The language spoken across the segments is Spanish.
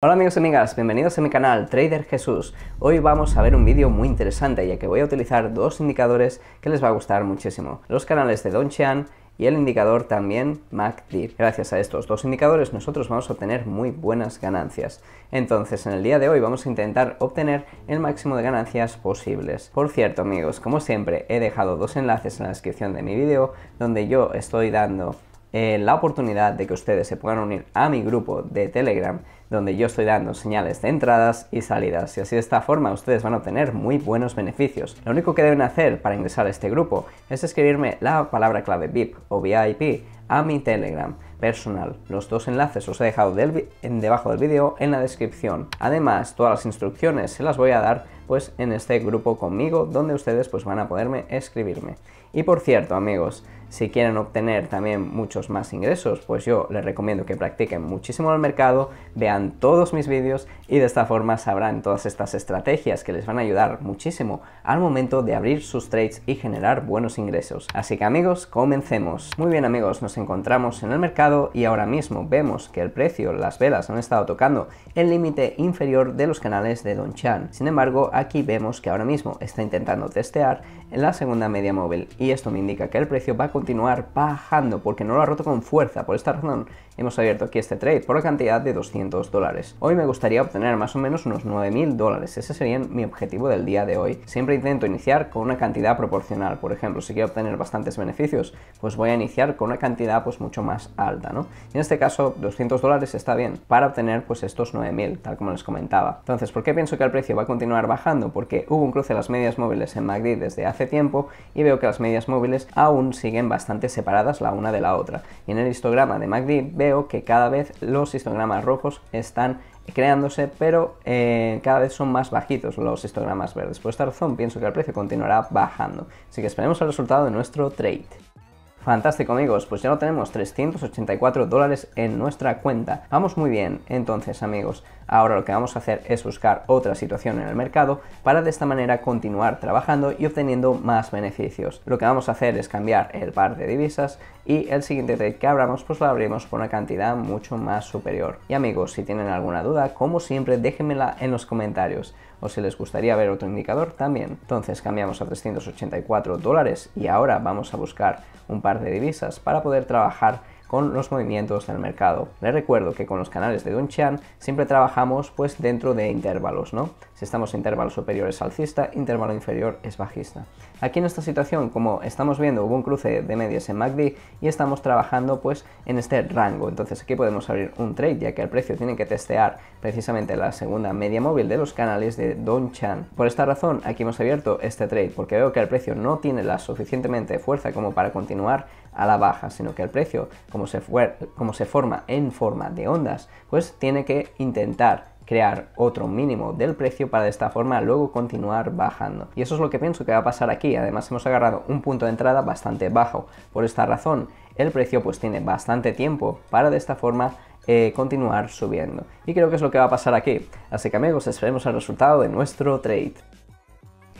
Hola amigos y amigas, bienvenidos a mi canal Trader Jesús. Hoy vamos a ver un vídeo muy interesante ya que voy a utilizar dos indicadores que les va a gustar muchísimo. Los canales de Don y el indicador también MACD. Gracias a estos dos indicadores nosotros vamos a obtener muy buenas ganancias. Entonces en el día de hoy vamos a intentar obtener el máximo de ganancias posibles. Por cierto amigos, como siempre he dejado dos enlaces en la descripción de mi vídeo donde yo estoy dando eh, la oportunidad de que ustedes se puedan unir a mi grupo de Telegram, donde yo estoy dando señales de entradas y salidas, y así de esta forma ustedes van a obtener muy buenos beneficios. Lo único que deben hacer para ingresar a este grupo es escribirme la palabra clave VIP o VIP a mi Telegram personal. Los dos enlaces os he dejado debajo del vídeo en la descripción. Además, todas las instrucciones se las voy a dar pues en este grupo conmigo donde ustedes pues van a poderme escribirme. Y por cierto, amigos, si quieren obtener también muchos más ingresos, pues yo les recomiendo que practiquen muchísimo el mercado, vean todos mis vídeos y de esta forma sabrán todas estas estrategias que les van a ayudar muchísimo al momento de abrir sus trades y generar buenos ingresos. Así que amigos, comencemos. Muy bien amigos, nos encontramos en el mercado y ahora mismo vemos que el precio, las velas han estado tocando el límite inferior de los canales de Don Chan. Sin embargo, aquí vemos que ahora mismo está intentando testear en la segunda media móvil y esto me indica que el precio va a continuar bajando porque no lo ha roto con fuerza. Por esta razón hemos abierto aquí este trade por la cantidad de 200 dólares. Hoy me gustaría obtener más o menos unos 9.000 dólares, ese sería mi objetivo del día de hoy. Siempre intento iniciar con una cantidad proporcional, por ejemplo, si quiero obtener bastantes beneficios, pues voy a iniciar con una cantidad pues mucho más alta, ¿no? en este caso 200 dólares está bien para obtener pues estos 9.000, tal como les comentaba. Entonces, ¿por qué pienso que el precio va a continuar bajando? Porque hubo un cruce de las medias móviles en MACD desde hace tiempo y veo que las medias móviles aún siguen bastante separadas la una de la otra. Y en el histograma de MACD que cada vez los histogramas rojos están creándose, pero eh, cada vez son más bajitos los histogramas verdes. Por esta razón pienso que el precio continuará bajando. Así que esperemos el resultado de nuestro trade. Fantástico amigos, pues ya no tenemos 384 dólares en nuestra cuenta. Vamos muy bien, entonces amigos. Ahora lo que vamos a hacer es buscar otra situación en el mercado para de esta manera continuar trabajando y obteniendo más beneficios. Lo que vamos a hacer es cambiar el par de divisas y el siguiente trade que abramos pues lo abrimos por una cantidad mucho más superior. Y amigos, si tienen alguna duda, como siempre déjenmela en los comentarios o si les gustaría ver otro indicador también. Entonces cambiamos a 384 dólares y ahora vamos a buscar un par de divisas para poder trabajar con los movimientos del mercado. Les recuerdo que con los canales de Chan siempre trabajamos pues dentro de intervalos, ¿no? Si estamos en intervalo superior es alcista, intervalo inferior es bajista. Aquí en esta situación, como estamos viendo, hubo un cruce de medias en MACD y estamos trabajando pues en este rango. Entonces aquí podemos abrir un trade ya que el precio tiene que testear precisamente la segunda media móvil de los canales de Chan. Por esta razón aquí hemos abierto este trade porque veo que el precio no tiene la suficientemente fuerza como para continuar a la baja, sino que el precio, como se, forma en forma de ondas, pues tiene que intentar crear otro mínimo del precio para de esta forma luego continuar bajando. Y eso es lo que pienso que va a pasar aquí. Además hemos agarrado un punto de entrada bastante bajo. Por esta razón el precio pues tiene bastante tiempo para de esta forma eh, continuar subiendo. Y creo que es lo que va a pasar aquí. Así que amigos esperemos el resultado de nuestro trade.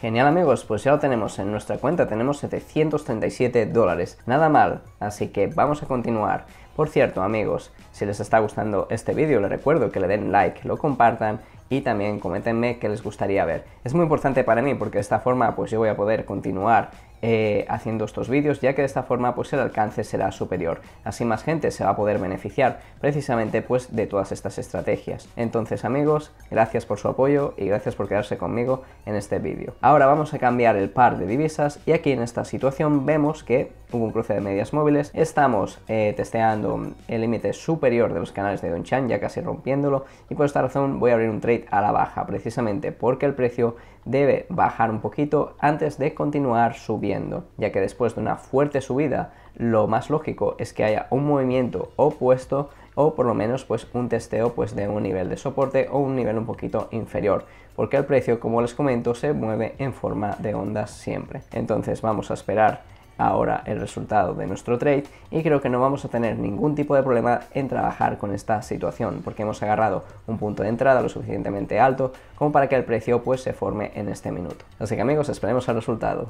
Genial amigos, pues ya lo tenemos en nuestra cuenta, tenemos 737 dólares, nada mal, así que vamos a continuar. Por cierto amigos, si les está gustando este vídeo les recuerdo que le den like, lo compartan y también coméntenme qué les gustaría ver. Es muy importante para mí porque de esta forma pues yo voy a poder continuar eh, haciendo estos vídeos, ya que de esta forma pues el alcance será superior. Así más gente se va a poder beneficiar precisamente pues de todas estas estrategias. Entonces amigos, gracias por su apoyo y gracias por quedarse conmigo en este vídeo. Ahora vamos a cambiar el par de divisas y aquí en esta situación vemos que hubo un cruce de medias móviles, estamos eh, testeando el límite superior de los canales de Donchan, ya casi rompiéndolo, y por esta razón voy a abrir un trade a la baja, precisamente porque el precio debe bajar un poquito antes de continuar subiendo, ya que después de una fuerte subida, lo más lógico es que haya un movimiento opuesto o por lo menos pues un testeo pues de un nivel de soporte o un nivel un poquito inferior porque el precio como les comento se mueve en forma de ondas siempre entonces vamos a esperar ahora el resultado de nuestro trade y creo que no vamos a tener ningún tipo de problema en trabajar con esta situación porque hemos agarrado un punto de entrada lo suficientemente alto como para que el precio pues se forme en este minuto. Así que amigos, esperemos el resultado.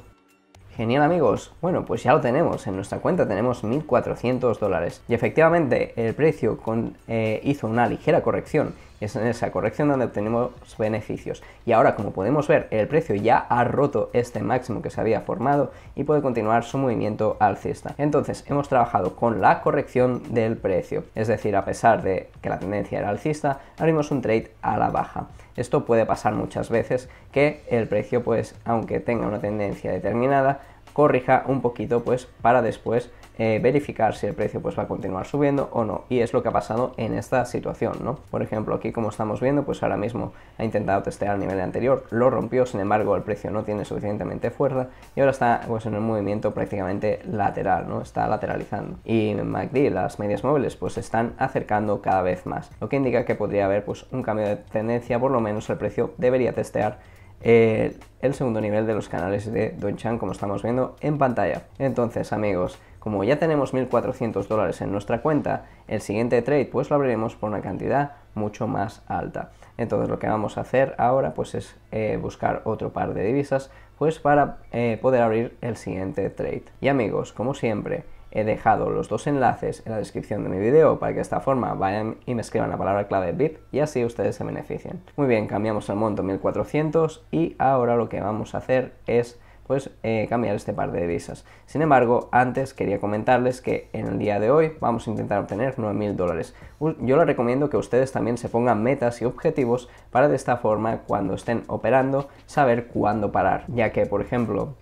Genial amigos, bueno pues ya lo tenemos, en nuestra cuenta tenemos 1.400 dólares y efectivamente el precio con, eh, hizo una ligera corrección es en esa corrección donde obtenemos beneficios. Y ahora, como podemos ver, el precio ya ha roto este máximo que se había formado y puede continuar su movimiento alcista. Entonces, hemos trabajado con la corrección del precio. Es decir, a pesar de que la tendencia era alcista, abrimos un trade a la baja. Esto puede pasar muchas veces que el precio, pues, aunque tenga una tendencia determinada, corrija un poquito pues para después eh, verificar si el precio pues va a continuar subiendo o no y es lo que ha pasado en esta situación no por ejemplo aquí como estamos viendo pues ahora mismo ha intentado testear el nivel anterior lo rompió sin embargo el precio no tiene suficientemente fuerza y ahora está pues en un movimiento prácticamente lateral no está lateralizando y en MACD las medias móviles pues se están acercando cada vez más lo que indica que podría haber pues un cambio de tendencia por lo menos el precio debería testear el segundo nivel de los canales de Don Chan, como estamos viendo en pantalla. Entonces, amigos, como ya tenemos 1.400 dólares en nuestra cuenta, el siguiente trade pues lo abriremos por una cantidad mucho más alta. Entonces lo que vamos a hacer ahora pues es eh, buscar otro par de divisas pues para eh, poder abrir el siguiente trade. Y amigos, como siempre, he dejado los dos enlaces en la descripción de mi video para que de esta forma vayan y me escriban la palabra clave VIP y así ustedes se beneficien. Muy bien, cambiamos el monto 1400 y ahora lo que vamos a hacer es pues eh, cambiar este par de divisas. Sin embargo, antes quería comentarles que en el día de hoy vamos a intentar obtener 9.000 dólares. Yo les recomiendo que ustedes también se pongan metas y objetivos para de esta forma cuando estén operando saber cuándo parar, ya que por ejemplo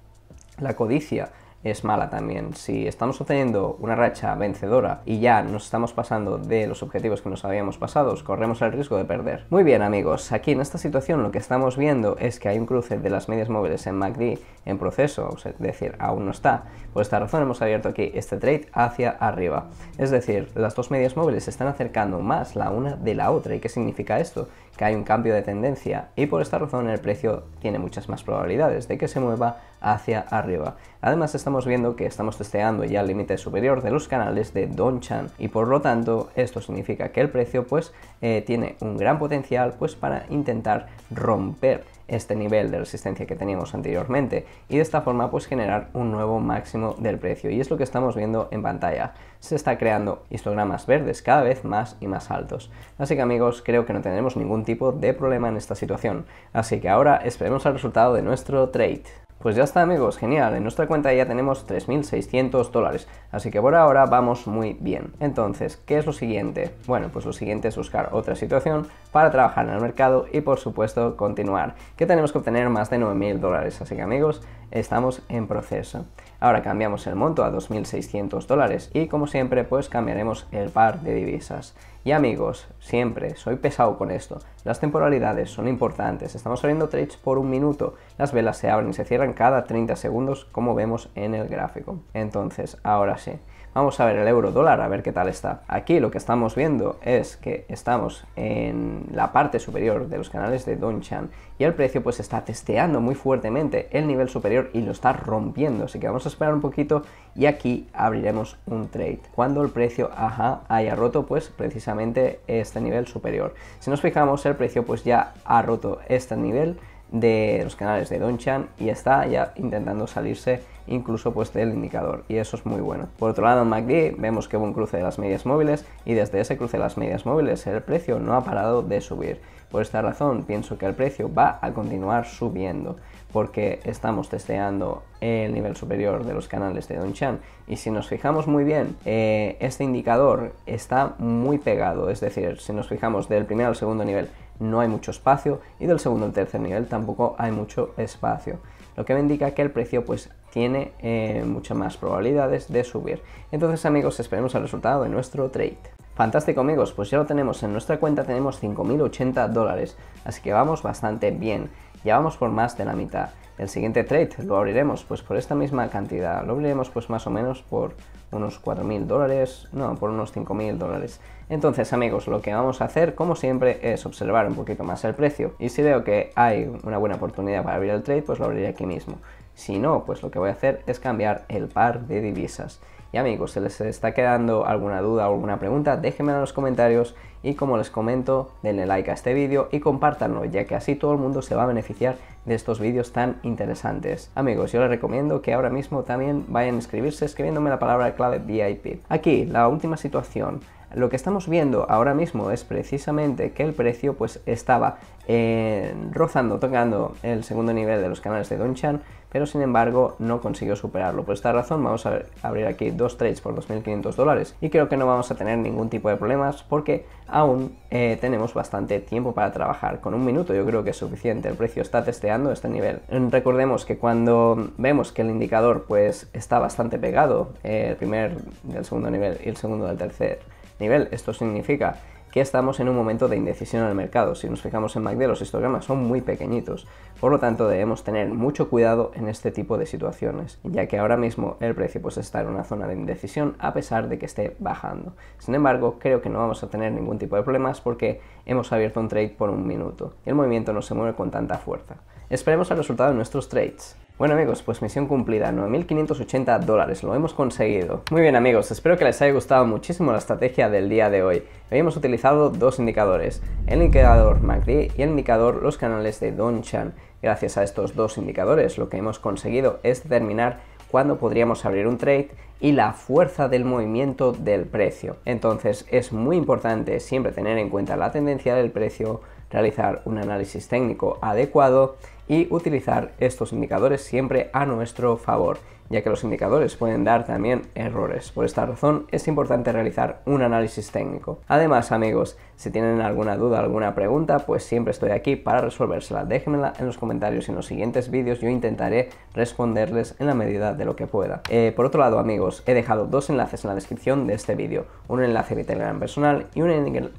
la codicia es mala también. Si estamos obteniendo una racha vencedora y ya nos estamos pasando de los objetivos que nos habíamos pasado, corremos el riesgo de perder. Muy bien amigos, aquí en esta situación lo que estamos viendo es que hay un cruce de las medias móviles en MACD en proceso, es decir, aún no está. Por esta razón hemos abierto aquí este trade hacia arriba. Es decir, las dos medias móviles se están acercando más la una de la otra. ¿Y qué significa esto? que hay un cambio de tendencia y por esta razón el precio tiene muchas más probabilidades de que se mueva hacia arriba. Además estamos viendo que estamos testeando ya el límite superior de los canales de Chan y por lo tanto esto significa que el precio pues eh, tiene un gran potencial pues para intentar romper este nivel de resistencia que teníamos anteriormente y de esta forma pues generar un nuevo máximo del precio y es lo que estamos viendo en pantalla. Se está creando histogramas verdes cada vez más y más altos. Así que amigos creo que no tendremos ningún tipo de problema en esta situación. Así que ahora esperemos al resultado de nuestro trade. Pues ya está amigos, genial, en nuestra cuenta ya tenemos 3.600 dólares, así que por ahora vamos muy bien. Entonces, ¿qué es lo siguiente? Bueno, pues lo siguiente es buscar otra situación para trabajar en el mercado y por supuesto continuar, que tenemos que obtener más de 9.000 dólares, así que amigos, estamos en proceso. Ahora cambiamos el monto a 2.600 dólares y como siempre pues cambiaremos el par de divisas. Y amigos, siempre soy pesado con esto. Las temporalidades son importantes. Estamos abriendo trades por un minuto. Las velas se abren y se cierran cada 30 segundos como vemos en el gráfico. Entonces, ahora sí. Vamos a ver el euro dólar, a ver qué tal está. Aquí lo que estamos viendo es que estamos en la parte superior de los canales de Donchan y el precio pues está testeando muy fuertemente el nivel superior y lo está rompiendo. Así que vamos a esperar un poquito y aquí abriremos un trade. Cuando el precio ajá, haya roto pues precisamente este nivel superior. Si nos fijamos el precio pues ya ha roto este nivel de los canales de Donchan y está ya intentando salirse incluso pues del indicador y eso es muy bueno. Por otro lado en MACD vemos que hubo un cruce de las medias móviles y desde ese cruce de las medias móviles el precio no ha parado de subir. Por esta razón pienso que el precio va a continuar subiendo porque estamos testeando el nivel superior de los canales de Donchan y si nos fijamos muy bien eh, este indicador está muy pegado, es decir, si nos fijamos del primero al segundo nivel no hay mucho espacio y del segundo al tercer nivel tampoco hay mucho espacio, lo que me indica que el precio pues tiene eh, muchas más probabilidades de subir. Entonces amigos, esperemos el resultado de nuestro trade. Fantástico amigos, pues ya lo tenemos, en nuestra cuenta tenemos 5.080 dólares, así que vamos bastante bien, ya vamos por más de la mitad. El siguiente trade lo abriremos pues por esta misma cantidad, lo abriremos pues más o menos por unos 4.000 dólares, no, por unos 5.000 dólares. Entonces amigos, lo que vamos a hacer como siempre es observar un poquito más el precio y si veo que hay una buena oportunidad para abrir el trade pues lo abriré aquí mismo. Si no, pues lo que voy a hacer es cambiar el par de divisas. Y amigos, si les está quedando alguna duda o alguna pregunta, déjenmela en los comentarios y como les comento, denle like a este vídeo y compártanlo, ya que así todo el mundo se va a beneficiar de estos vídeos tan interesantes. Amigos, yo les recomiendo que ahora mismo también vayan a inscribirse escribiéndome la palabra clave VIP. Aquí, la última situación lo que estamos viendo ahora mismo es precisamente que el precio pues estaba eh, rozando, tocando el segundo nivel de los canales de Donchan, pero sin embargo no consiguió superarlo. Por esta razón vamos a abrir aquí dos trades por 2.500 dólares y creo que no vamos a tener ningún tipo de problemas porque aún eh, tenemos bastante tiempo para trabajar. Con un minuto yo creo que es suficiente, el precio está testeando este nivel. Recordemos que cuando vemos que el indicador pues está bastante pegado, eh, el primer del segundo nivel y el segundo del tercer, nivel. Esto significa que estamos en un momento de indecisión en el mercado. Si nos fijamos en MACD, los histogramas son muy pequeñitos. Por lo tanto, debemos tener mucho cuidado en este tipo de situaciones, ya que ahora mismo el precio pues, está en una zona de indecisión a pesar de que esté bajando. Sin embargo, creo que no vamos a tener ningún tipo de problemas porque hemos abierto un trade por un minuto. El movimiento no se mueve con tanta fuerza. Esperemos el resultado de nuestros trades. Bueno amigos, pues misión cumplida, 9.580 dólares, lo hemos conseguido. Muy bien amigos, espero que les haya gustado muchísimo la estrategia del día de hoy. Hoy hemos utilizado dos indicadores, el indicador MACD y el indicador los canales de Donchan. Gracias a estos dos indicadores lo que hemos conseguido es determinar cuándo podríamos abrir un trade y la fuerza del movimiento del precio. Entonces es muy importante siempre tener en cuenta la tendencia del precio, realizar un análisis técnico adecuado y utilizar estos indicadores siempre a nuestro favor ya que los indicadores pueden dar también errores. Por esta razón es importante realizar un análisis técnico. Además, amigos, si tienen alguna duda, alguna pregunta, pues siempre estoy aquí para resolvérsela. Déjenmela en los comentarios y en los siguientes vídeos yo intentaré responderles en la medida de lo que pueda. Eh, por otro lado, amigos, he dejado dos enlaces en la descripción de este vídeo. Un enlace a mi Telegram personal y un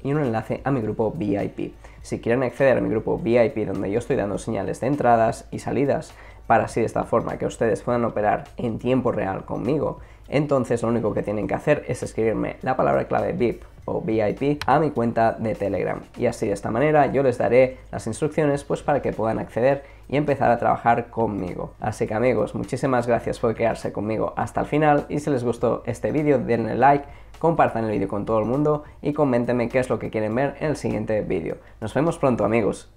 enlace a mi grupo VIP. Si quieren acceder a mi grupo VIP donde yo estoy dando señales de entradas y salidas, para así de esta forma que ustedes puedan operar en tiempo real conmigo, entonces lo único que tienen que hacer es escribirme la palabra clave VIP o VIP a mi cuenta de Telegram. Y así de esta manera yo les daré las instrucciones pues para que puedan acceder y empezar a trabajar conmigo. Así que amigos, muchísimas gracias por quedarse conmigo hasta el final y si les gustó este vídeo denle like, compartan el vídeo con todo el mundo y comentenme qué es lo que quieren ver en el siguiente vídeo. Nos vemos pronto amigos.